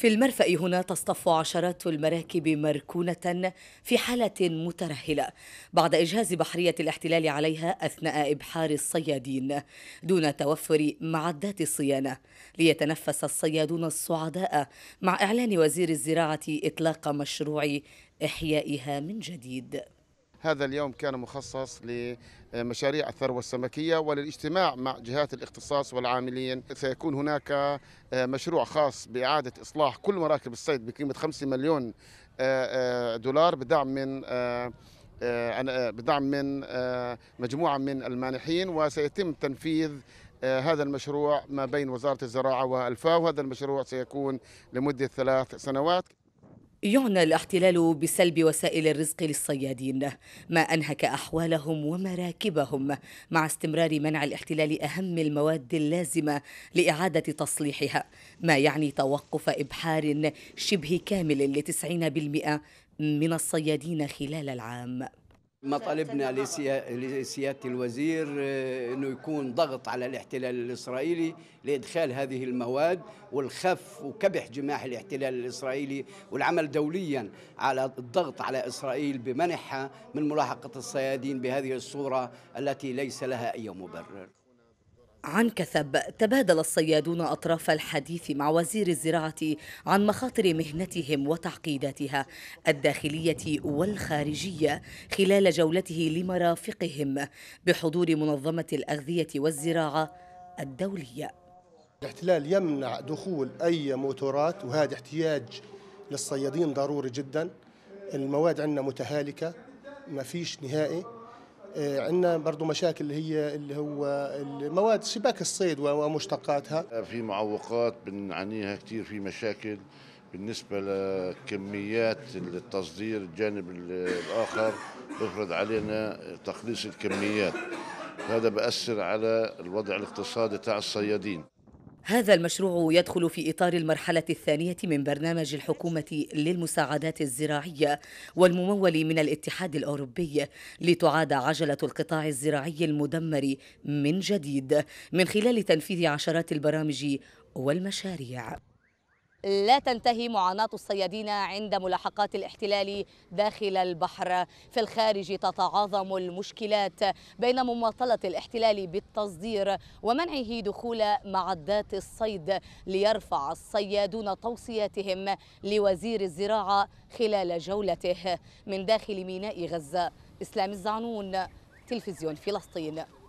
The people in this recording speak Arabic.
في المرفأ هنا تصطف عشرات المراكب مركونة في حالة مترهلة بعد إجهاز بحرية الاحتلال عليها أثناء إبحار الصيادين دون توفر معدات الصيانة ليتنفس الصيادون الصعداء مع إعلان وزير الزراعة إطلاق مشروع إحيائها من جديد هذا اليوم كان مخصص لمشاريع الثروة السمكية وللاجتماع مع جهات الاختصاص والعاملين سيكون هناك آه، مشروع خاص بإعادة إصلاح كل مراكب الصيد بقيمة 5 مليون آه، آه، دولار بدعم من بدعم من مجموعة من المانحين وسيتم تنفيذ هذا المشروع ما بين وزارة الزراعة والفاو هذا المشروع سيكون لمدة ثلاث سنوات يعنى الاحتلال بسلب وسائل الرزق للصيادين ما انهك احوالهم ومراكبهم مع استمرار منع الاحتلال اهم المواد اللازمه لاعاده تصليحها ما يعني توقف ابحار شبه كامل ل 90% من الصيادين خلال العام مطالبنا لسياده الوزير آه، انه يكون ضغط على الاحتلال الاسرائيلي لادخال هذه المواد والخف وكبح جماح الاحتلال الاسرائيلي والعمل دوليا على الضغط على اسرائيل بمنحها من ملاحقه الصيادين بهذه الصوره التي ليس لها اي مبرر عن كثب تبادل الصيادون أطراف الحديث مع وزير الزراعة عن مخاطر مهنتهم وتعقيداتها الداخلية والخارجية خلال جولته لمرافقهم بحضور منظمة الأغذية والزراعة الدولية الاحتلال يمنع دخول أي موتورات وهذا احتياج للصيادين ضروري جدا المواد عندنا متهالكة ما فيش نهائي آه، عندنا برضو مشاكل اللي هي اللي هو المواد سباك الصيد ومشتقاتها في معوقات بنعانيها كثير في مشاكل بالنسبة لكميات التصدير الجانب الآخر بفرض علينا تقليص الكميات هذا بأثر على الوضع الاقتصادي تاع الصيادين هذا المشروع يدخل في إطار المرحلة الثانية من برنامج الحكومة للمساعدات الزراعية والممول من الاتحاد الأوروبي لتعاد عجلة القطاع الزراعي المدمر من جديد من خلال تنفيذ عشرات البرامج والمشاريع لا تنتهي معاناة الصيادين عند ملاحقات الاحتلال داخل البحر في الخارج تتعاظم المشكلات بين مماطلة الاحتلال بالتصدير ومنعه دخول معدات الصيد ليرفع الصيادون توصياتهم لوزير الزراعة خلال جولته من داخل ميناء غزة إسلام الزعنون تلفزيون فلسطين